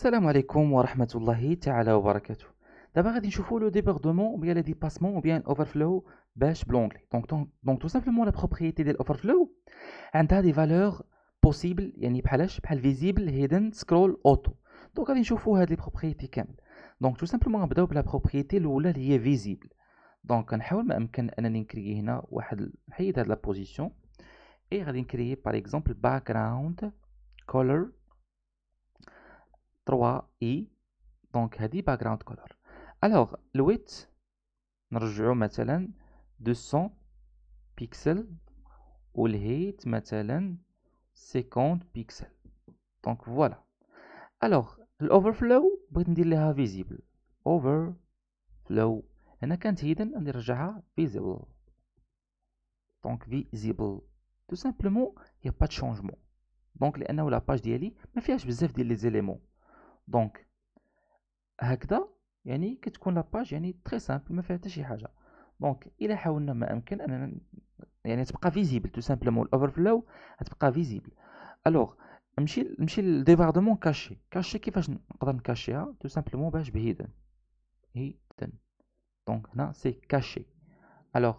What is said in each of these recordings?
السلام عليكم ورحمه الله تعالى وبركاته دابا غادي نشوفو لو ديبوردمون وبيان لي ديباسمون وبيان فلو باش بلونغلي دونك دونك تو سامبلومون لا بروبريتي ديال اوفر فلو عندها دي فالور بوسيبل يعني بحالاش بحال فيزيبل هيدن سكرول اوتو دونك غادي نشوفو هاد لي بروبريتي كامل دونك تو سامبلومون نبداو بلا بروبريتي الاولى اللي هي فيزيبل دونك كنحاول ما امكن انني نكري هنا واحد نحيد هاد لا بوزيسيون اي غادي نكري باغ اكزومبل باك جراوند كولر 3i donc le background color alors le width نرجعو مثلا 200 pixels ou le height مثلا 50 pixels donc voilà alors l'overflow بغيت ندير ليها visible overflow et كانت hidden غادي visible donc visible tout simplement il n'y a pas de changement donc لانه la page ديالي ما فيهاش بزاف ديال لي éléments. دونك هكذا يعني كتكون لاباج يعني تري سامبل ما فيها حتى شي حاجه دونك الا حاولنا ما امكن اننا يعني تبقى فيزيبل تو سامبلومون فلو تبقى فيزيبل الوغ نمشي نمشي للديفاردمون كاشي كاشي كيفاش نقدر نكاشيها تو سامبلومون باش بهيدن هيدن دونك هنا سي كاشي الوغ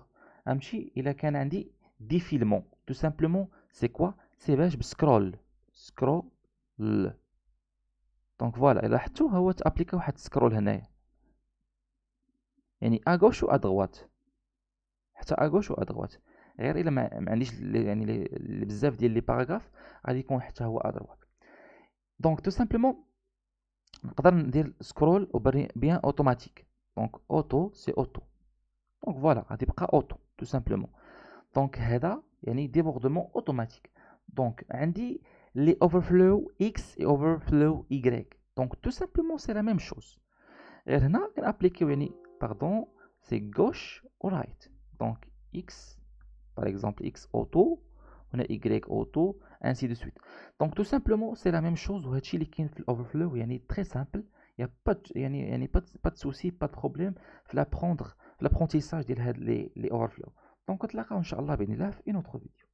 امشي الا كان عندي ديفيلمون تو سامبلومون سي كوا سي باش بسكرول سكرول دونك فوالا الى لاحظتوا هو تابليكا واحد السكرول هنايا يعني اغوش و ادغوات حتى اغوش و ادغوات غير الى ما, ما عنديش يعني بزاف ديال لي باراغراف غادي يكون حتى هو ادغوات دونك تو سامبلومون نقدر ندير سكرول و بيان اوتوماتيك دونك اوتو سي اوتو دونك فوالا غادي يبقى اوتو تو سامبلومون دونك هذا يعني ديبوردمون اوتوماتيك دونك عندي les overflow X et overflow Y. Donc tout simplement c'est la même chose. Et là, on applique, pardon, c'est gauche ou right. Donc X, par exemple X auto, on a Y auto, ainsi de suite. Donc tout simplement c'est la même chose. Overflow, il est très simple. Il n'y a pas de, يعني, pas, de, pas de souci, pas de problème. l'apprentissage des les, overflows. Donc on se retrouve, Inch'Allah, une autre vidéo.